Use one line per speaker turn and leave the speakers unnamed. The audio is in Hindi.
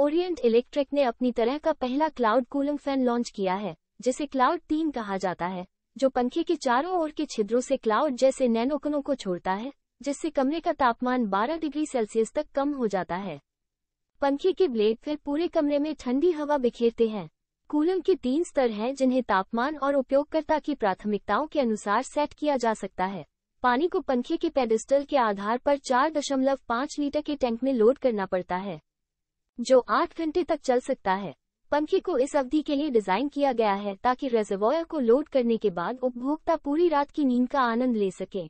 ओरिएंट इलेक्ट्रिक ने अपनी तरह का पहला क्लाउड कूलिंग फैन लॉन्च किया है जिसे क्लाउड तीन कहा जाता है जो पंखे के चारों ओर के छिद्रों से क्लाउड जैसे नैनोकनों को छोड़ता है जिससे कमरे का तापमान 12 डिग्री सेल्सियस तक कम हो जाता है पंखे के ब्लेड फिर पूरे कमरे में ठंडी हवा बिखेरते हैं कूलम के तीन स्तर हैं जिन्हें तापमान और उपयोगकर्ता की प्राथमिकताओं के अनुसार सेट किया जा सकता है पानी को पंखे के पेडिस्टल के आधार पर 4.5 लीटर के टैंक में लोड करना पड़ता है जो आठ घंटे तक चल सकता है पंखे को इस अवधि के लिए डिजाइन किया गया है ताकि रेजर्वॉयर को लोड करने के बाद उपभोक्ता पूरी रात की नींद का आनंद ले सके